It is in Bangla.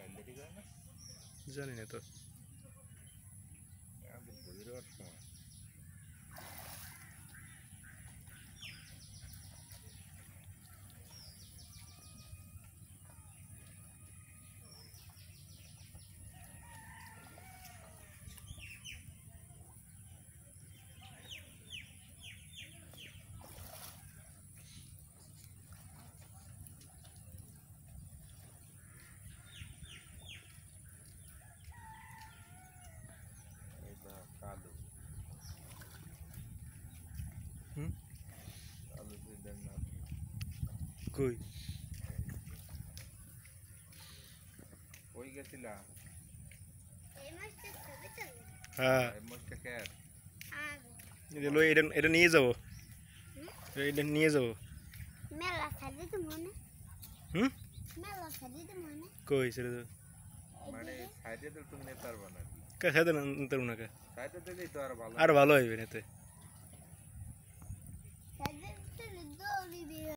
ganja juga mas itu কই কই গেছিলা হ্যাঁ এটা নিয়ে যাবো এটা নিয়ে যাবো হুম কই সেটা তো মানে সাইডে তো তুমি নেতার বানা কে সাইডে নেতার বানা কে সাইডে তো আর ভালো আর ভালো হইবে নেতে